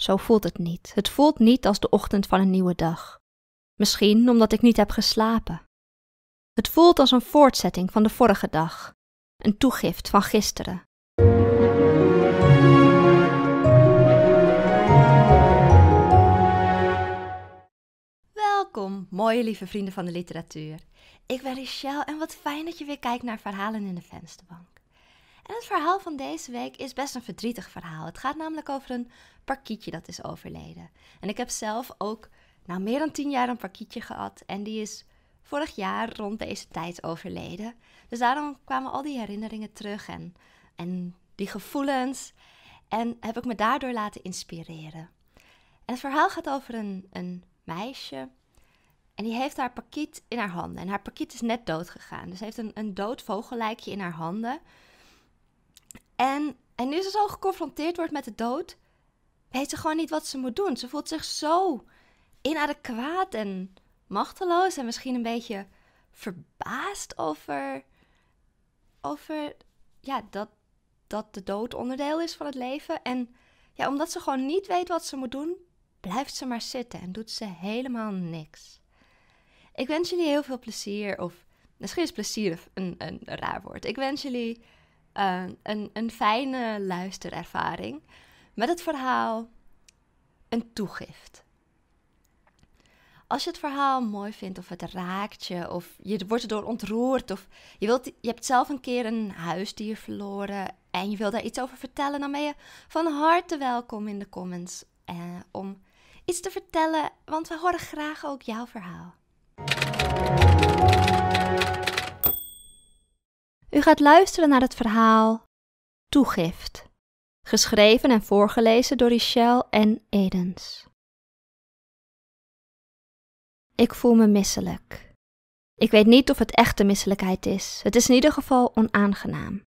Zo voelt het niet. Het voelt niet als de ochtend van een nieuwe dag. Misschien omdat ik niet heb geslapen. Het voelt als een voortzetting van de vorige dag, een toegift van gisteren. Welkom, mooie lieve vrienden van de literatuur. Ik ben Richelle en wat fijn dat je weer kijkt naar Verhalen in de Vensterbank. En het verhaal van deze week is best een verdrietig verhaal. Het gaat namelijk over een parkietje dat is overleden. En ik heb zelf ook nou, meer dan tien jaar een parkietje gehad. En die is vorig jaar rond deze tijd overleden. Dus daarom kwamen al die herinneringen terug en, en die gevoelens. En heb ik me daardoor laten inspireren. En het verhaal gaat over een, een meisje. En die heeft haar parkiet in haar handen. En haar parkiet is net dood gegaan. Dus heeft een, een dood vogellijkje in haar handen. En, en nu ze zo geconfronteerd wordt met de dood, weet ze gewoon niet wat ze moet doen. Ze voelt zich zo inadequaat en machteloos en misschien een beetje verbaasd over, over ja, dat, dat de dood onderdeel is van het leven. En ja, omdat ze gewoon niet weet wat ze moet doen, blijft ze maar zitten en doet ze helemaal niks. Ik wens jullie heel veel plezier, of misschien is plezier een, een raar woord. Ik wens jullie eh, een, een fijne luisterervaring met het verhaal een toegift. Als je het verhaal mooi vindt of het raakt je of je wordt erdoor ontroerd of je, wilt, je hebt zelf een keer een huisdier verloren en je wilt daar iets over vertellen, dan ben je van harte welkom in de comments eh, om iets te vertellen, want we horen graag ook jouw verhaal. U gaat luisteren naar het verhaal Toegift, geschreven en voorgelezen door Richelle en Edens. Ik voel me misselijk. Ik weet niet of het echte misselijkheid is. Het is in ieder geval onaangenaam.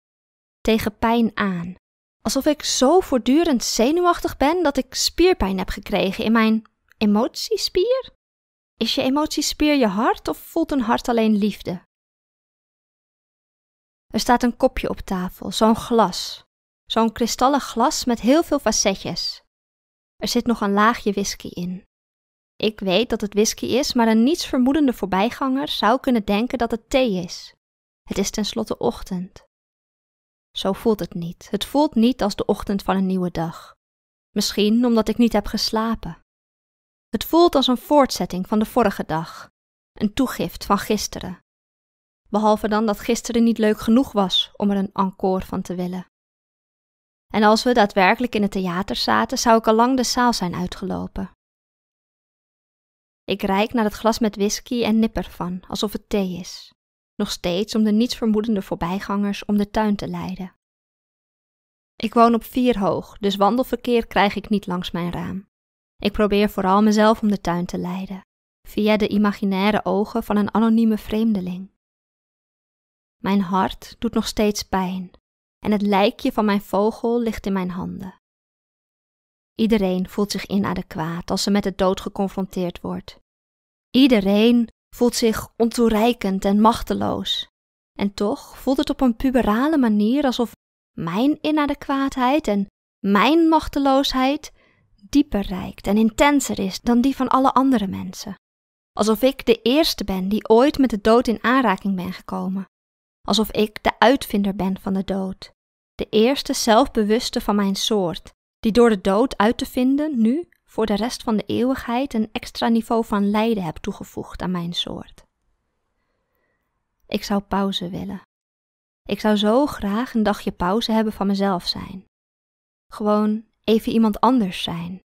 Tegen pijn aan. Alsof ik zo voortdurend zenuwachtig ben dat ik spierpijn heb gekregen in mijn emotiespier? Is je emotiespier je hart of voelt een hart alleen liefde? Er staat een kopje op tafel, zo'n glas. Zo'n kristallen glas met heel veel facetjes. Er zit nog een laagje whisky in. Ik weet dat het whisky is, maar een nietsvermoedende voorbijganger zou kunnen denken dat het thee is. Het is tenslotte ochtend. Zo voelt het niet. Het voelt niet als de ochtend van een nieuwe dag. Misschien omdat ik niet heb geslapen. Het voelt als een voortzetting van de vorige dag, een toegift van gisteren behalve dan dat gisteren niet leuk genoeg was om er een encore van te willen. En als we daadwerkelijk in het theater zaten, zou ik al lang de zaal zijn uitgelopen. Ik reik naar het glas met whisky en nipper ervan, alsof het thee is, nog steeds om de nietsvermoedende voorbijgangers om de tuin te leiden. Ik woon op vier hoog, dus wandelverkeer krijg ik niet langs mijn raam. Ik probeer vooral mezelf om de tuin te leiden, via de imaginaire ogen van een anonieme vreemdeling. Mijn hart doet nog steeds pijn en het lijkje van mijn vogel ligt in mijn handen. Iedereen voelt zich inadequaat als ze met de dood geconfronteerd wordt. Iedereen voelt zich ontoereikend en machteloos. En toch voelt het op een puberale manier alsof mijn inadequaatheid en mijn machteloosheid dieper reikt en intenser is dan die van alle andere mensen. Alsof ik de eerste ben die ooit met de dood in aanraking ben gekomen alsof ik de uitvinder ben van de dood, de eerste zelfbewuste van mijn soort, die door de dood uit te vinden nu voor de rest van de eeuwigheid een extra niveau van lijden heb toegevoegd aan mijn soort. Ik zou pauze willen. Ik zou zo graag een dagje pauze hebben van mezelf zijn. Gewoon even iemand anders zijn.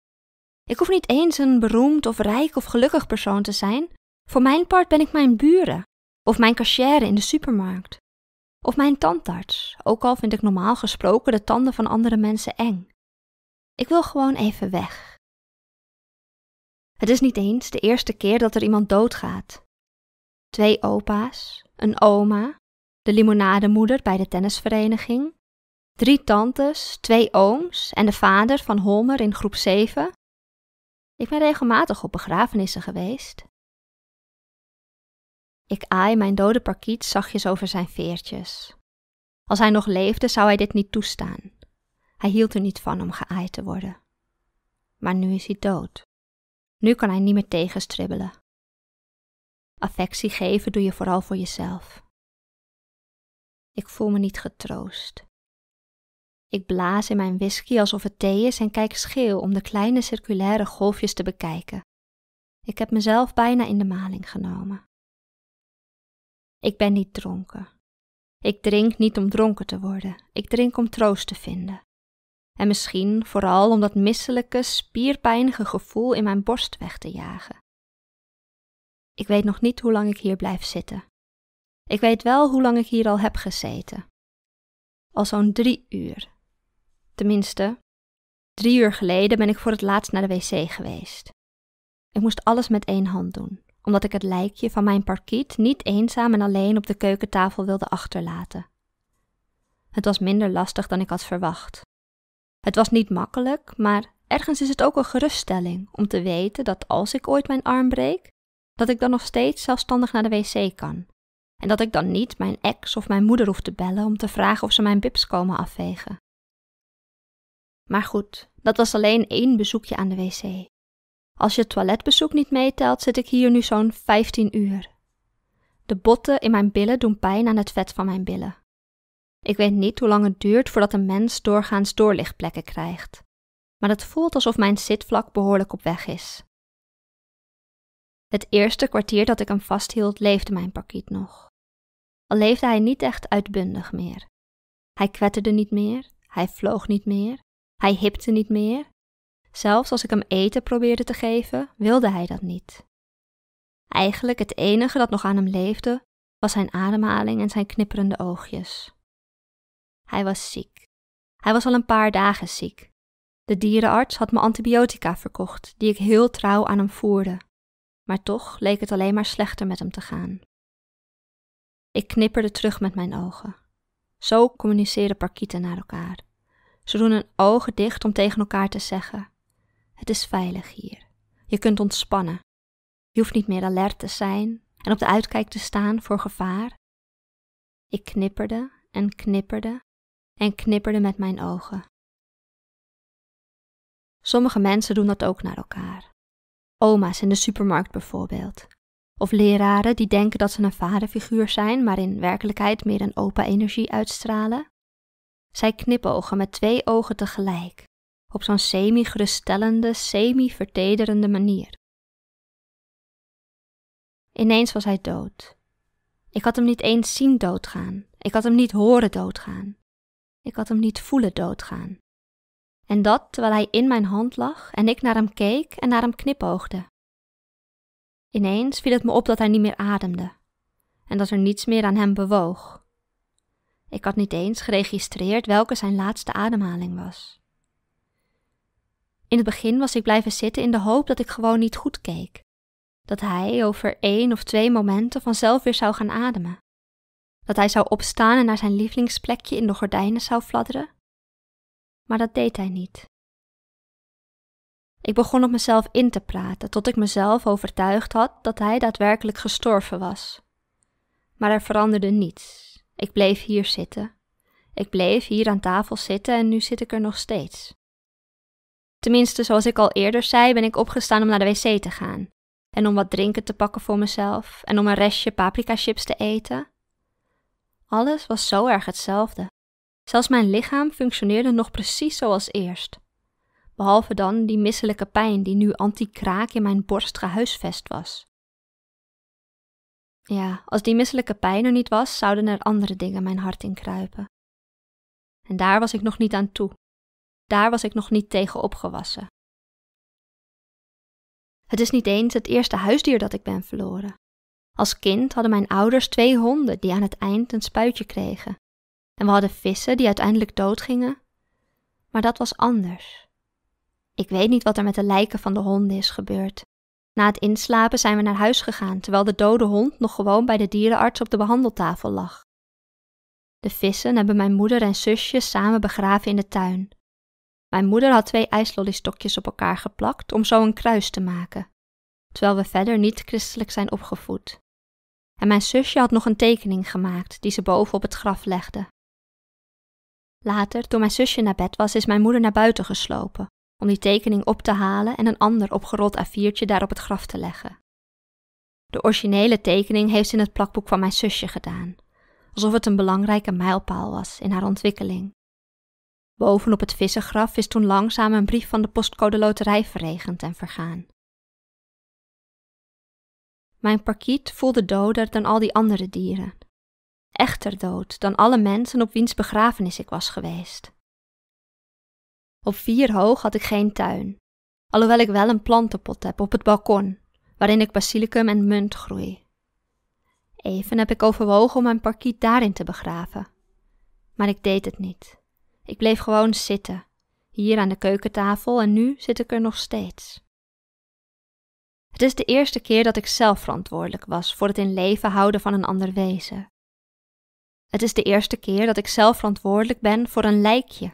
Ik hoef niet eens een beroemd of rijk of gelukkig persoon te zijn. Voor mijn part ben ik mijn buren of mijn cachère in de supermarkt. Of mijn tandarts, ook al vind ik normaal gesproken de tanden van andere mensen eng. Ik wil gewoon even weg. Het is niet eens de eerste keer dat er iemand doodgaat. Twee opa's, een oma, de limonademoeder bij de tennisvereniging, drie tantes, twee ooms en de vader van Homer in groep 7. Ik ben regelmatig op begrafenissen geweest. Ik aai mijn dode parkiet zachtjes over zijn veertjes. Als hij nog leefde, zou hij dit niet toestaan. Hij hield er niet van om geaaid te worden. Maar nu is hij dood. Nu kan hij niet meer tegenstribbelen. Affectie geven doe je vooral voor jezelf. Ik voel me niet getroost. Ik blaas in mijn whisky alsof het thee is en kijk scheel om de kleine circulaire golfjes te bekijken. Ik heb mezelf bijna in de maling genomen. Ik ben niet dronken. Ik drink niet om dronken te worden, ik drink om troost te vinden. En misschien vooral om dat misselijke, spierpijnige gevoel in mijn borst weg te jagen. Ik weet nog niet hoe lang ik hier blijf zitten. Ik weet wel hoe lang ik hier al heb gezeten. Al zo'n drie uur. Tenminste, drie uur geleden ben ik voor het laatst naar de wc geweest. Ik moest alles met één hand doen omdat ik het lijkje van mijn parkiet niet eenzaam en alleen op de keukentafel wilde achterlaten. Het was minder lastig dan ik had verwacht. Het was niet makkelijk, maar ergens is het ook een geruststelling om te weten dat als ik ooit mijn arm breek, dat ik dan nog steeds zelfstandig naar de wc kan. En dat ik dan niet mijn ex of mijn moeder hoef te bellen om te vragen of ze mijn bips komen afvegen. Maar goed, dat was alleen één bezoekje aan de wc. Als je toiletbezoek niet meetelt, zit ik hier nu zo'n 15 uur. De botten in mijn billen doen pijn aan het vet van mijn billen. Ik weet niet hoe lang het duurt voordat een mens doorgaans doorlichtplekken krijgt, maar het voelt alsof mijn zitvlak behoorlijk op weg is. Het eerste kwartier dat ik hem vasthield, leefde mijn parkiet nog. Al leefde hij niet echt uitbundig meer. Hij kwetterde niet meer, hij vloog niet meer, hij hipte niet meer, Zelfs als ik hem eten probeerde te geven, wilde hij dat niet. Eigenlijk het enige dat nog aan hem leefde, was zijn ademhaling en zijn knipperende oogjes. Hij was ziek. Hij was al een paar dagen ziek. De dierenarts had me antibiotica verkocht, die ik heel trouw aan hem voerde. Maar toch leek het alleen maar slechter met hem te gaan. Ik knipperde terug met mijn ogen. Zo communiceren parkieten naar elkaar. Ze doen hun ogen dicht om tegen elkaar te zeggen: het is veilig hier. Je kunt ontspannen. Je hoeft niet meer alert te zijn en op de uitkijk te staan voor gevaar. Ik knipperde en knipperde en knipperde met mijn ogen. Sommige mensen doen dat ook naar elkaar. Oma's in de supermarkt bijvoorbeeld. Of leraren die denken dat ze een vaderfiguur zijn, maar in werkelijkheid meer een opa-energie uitstralen. Zij knipogen met twee ogen tegelijk, op zo'n semi-geruststellende, semi-vertederende manier. Ineens was hij dood. Ik had hem niet eens zien doodgaan. Ik had hem niet horen doodgaan. Ik had hem niet voelen doodgaan. En dat terwijl hij in mijn hand lag en ik naar hem keek en naar hem knipoogde. Ineens viel het me op dat hij niet meer ademde en dat er niets meer aan hem bewoog. Ik had niet eens geregistreerd welke zijn laatste ademhaling was. In het begin was ik blijven zitten in de hoop dat ik gewoon niet goed keek. Dat hij over één of twee momenten vanzelf weer zou gaan ademen. Dat hij zou opstaan en naar zijn lievelingsplekje in de gordijnen zou fladderen. Maar dat deed hij niet. Ik begon op mezelf in te praten tot ik mezelf overtuigd had dat hij daadwerkelijk gestorven was. Maar er veranderde niets. Ik bleef hier zitten. Ik bleef hier aan tafel zitten en nu zit ik er nog steeds. Tenminste, zoals ik al eerder zei, ben ik opgestaan om naar de wc te gaan. En om wat drinken te pakken voor mezelf. En om een restje paprika chips te eten. Alles was zo erg hetzelfde. Zelfs mijn lichaam functioneerde nog precies zoals eerst. Behalve dan die misselijke pijn die nu anti-kraak in mijn borst gehuisvest was. Ja, als die misselijke pijn er niet was, zouden er andere dingen mijn hart in kruipen. En daar was ik nog niet aan toe. Daar was ik nog niet tegen opgewassen. Het is niet eens het eerste huisdier dat ik ben verloren. Als kind hadden mijn ouders twee honden die aan het eind een spuitje kregen. En we hadden vissen die uiteindelijk doodgingen. Maar dat was anders. Ik weet niet wat er met de lijken van de honden is gebeurd. Na het inslapen zijn we naar huis gegaan, terwijl de dode hond nog gewoon bij de dierenarts op de behandeltafel lag. De vissen hebben mijn moeder en zusje samen begraven in de tuin. Mijn moeder had twee ijslollystokjes op elkaar geplakt om zo een kruis te maken, terwijl we verder niet christelijk zijn opgevoed. En mijn zusje had nog een tekening gemaakt die ze boven op het graf legde. Later, toen mijn zusje naar bed was, is mijn moeder naar buiten geslopen om die tekening op te halen en een ander opgerold A4'tje daar op het graf te leggen. De originele tekening heeft ze in het plakboek van mijn zusje gedaan, alsof het een belangrijke mijlpaal was in haar ontwikkeling. Bovenop het vissengraf is toen langzaam een brief van de postcode loterij verregend en vergaan. Mijn parkiet voelde doder dan al die andere dieren. Echter dood dan alle mensen op wiens begrafenis ik was geweest. Op vier hoog had ik geen tuin, alhoewel ik wel een plantenpot heb op het balkon, waarin ik basilicum en munt groei. Even heb ik overwogen om mijn parkiet daarin te begraven, maar ik deed het niet. Ik bleef gewoon zitten, hier aan de keukentafel en nu zit ik er nog steeds. Het is de eerste keer dat ik zelf verantwoordelijk was voor het in leven houden van een ander wezen. Het is de eerste keer dat ik zelf verantwoordelijk ben voor een lijkje.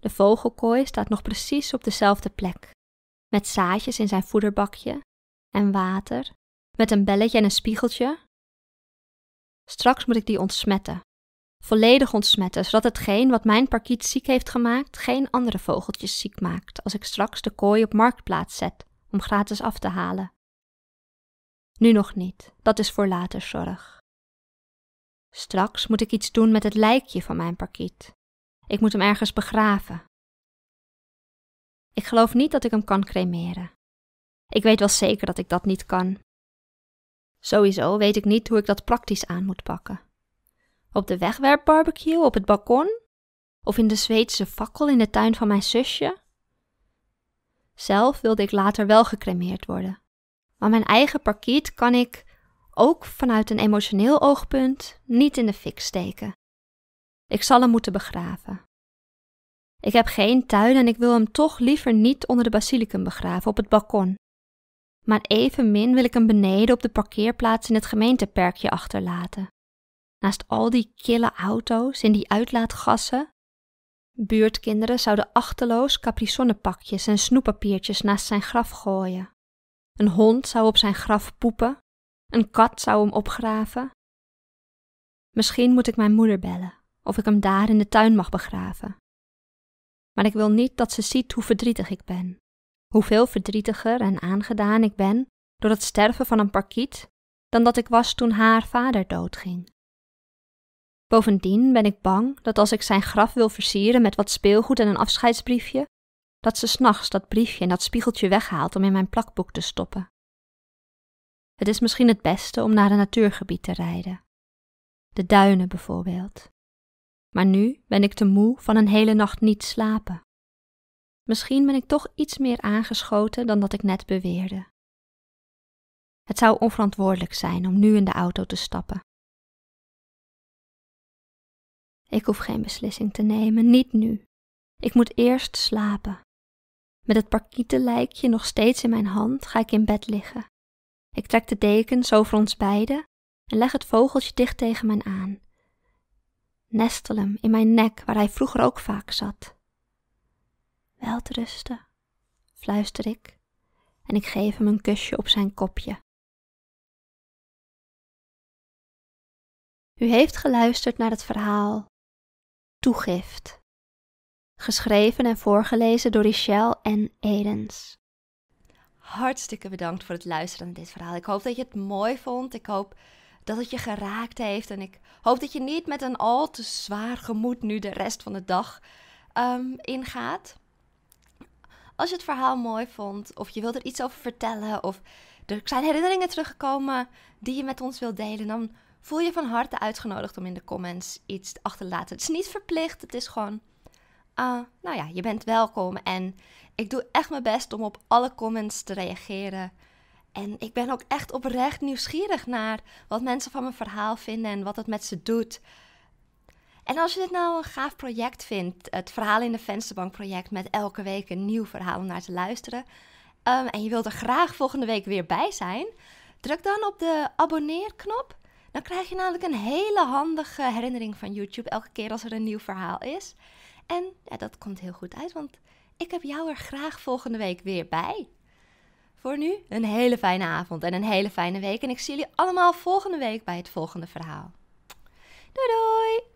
De vogelkooi staat nog precies op dezelfde plek, met zaadjes in zijn voederbakje en water, met een belletje en een spiegeltje. Straks moet ik die ontsmetten volledig ontsmetten, zodat hetgeen wat mijn parkiet ziek heeft gemaakt, geen andere vogeltjes ziek maakt als ik straks de kooi op marktplaats zet om gratis af te halen. Nu nog niet, dat is voor later zorg. Straks moet ik iets doen met het lijkje van mijn parkiet. Ik moet hem ergens begraven. Ik geloof niet dat ik hem kan cremeren. Ik weet wel zeker dat ik dat niet kan. Sowieso weet ik niet hoe ik dat praktisch aan moet pakken. Op de wegwerpbarbecue op het balkon? Of in de Zweedse fakkel in de tuin van mijn zusje? Zelf wilde ik later wel gecremeerd worden. Maar mijn eigen parkiet kan ik, ook vanuit een emotioneel oogpunt, niet in de fik steken. Ik zal hem moeten begraven. Ik heb geen tuin en ik wil hem toch liever niet onder de basilicum begraven op het balkon. Maar evenmin wil ik hem beneden op de parkeerplaats in het gemeenteperkje achterlaten. Naast al die kille auto's en die uitlaatgassen. Buurtkinderen zouden achterloos caprizonnenpakjes en snoeppapiertjes naast zijn graf gooien. Een hond zou op zijn graf poepen. Een kat zou hem opgraven. Misschien moet ik mijn moeder bellen of ik hem daar in de tuin mag begraven. Maar ik wil niet dat ze ziet hoe verdrietig ik ben. Hoeveel verdrietiger en aangedaan ik ben door het sterven van een parkiet dan dat ik was toen haar vader doodging. Bovendien ben ik bang dat als ik zijn graf wil versieren met wat speelgoed en een afscheidsbriefje, dat ze s'nachts dat briefje en dat spiegeltje weghaalt om in mijn plakboek te stoppen. Het is misschien het beste om naar een natuurgebied te rijden. De duinen bijvoorbeeld. Maar nu ben ik te moe van een hele nacht niet slapen. Misschien ben ik toch iets meer aangeschoten dan dat ik net beweerde. Het zou onverantwoordelijk zijn om nu in de auto te stappen. Ik hoef geen beslissing te nemen, niet nu. Ik moet eerst slapen. Met het parkietenlijkje nog steeds in mijn hand ga ik in bed liggen. Ik trek de dekens over ons beiden en leg het vogeltje dicht tegen mijn aan. Nestel hem in mijn nek waar hij vroeger ook vaak zat. Welterusten, fluister ik en ik geef hem een kusje op zijn kopje. U heeft geluisterd naar het verhaal Toegift. Geschreven en voorgelezen door Richelle en Edens. Hartstikke bedankt voor het luisteren naar dit verhaal. Ik hoop dat je het mooi vond. Ik hoop dat het je geraakt heeft. En ik hoop dat je niet met een al te zwaar gemoed nu de rest van de dag ehm, ingaat. Als je het verhaal mooi vond, of je wilt er iets over vertellen, of er zijn herinneringen teruggekomen die je met ons wilt delen, dan voel je van harte uitgenodigd om in de comments iets achter te laten. Het is niet verplicht, het is gewoon, ah, nou ja, je bent welkom. En ik doe echt mijn best om op alle comments te reageren. En ik ben ook echt oprecht nieuwsgierig naar wat mensen van mijn verhaal vinden en wat het met ze doet. En als je dit nou een gaaf project vindt, het Verhaal in de Vensterbank project met elke week een nieuw verhaal om naar te luisteren, ehm, en je wilt er graag volgende week weer bij zijn, druk dan op de abonneerknop dan krijg je namelijk een hele handige herinnering van YouTube elke keer als er een nieuw verhaal is. En ja, dat komt heel goed uit, want ik heb jou er graag volgende week weer bij. Voor nu een hele fijne avond en een hele fijne week. En ik zie jullie allemaal volgende week bij het volgende verhaal. Doei doei!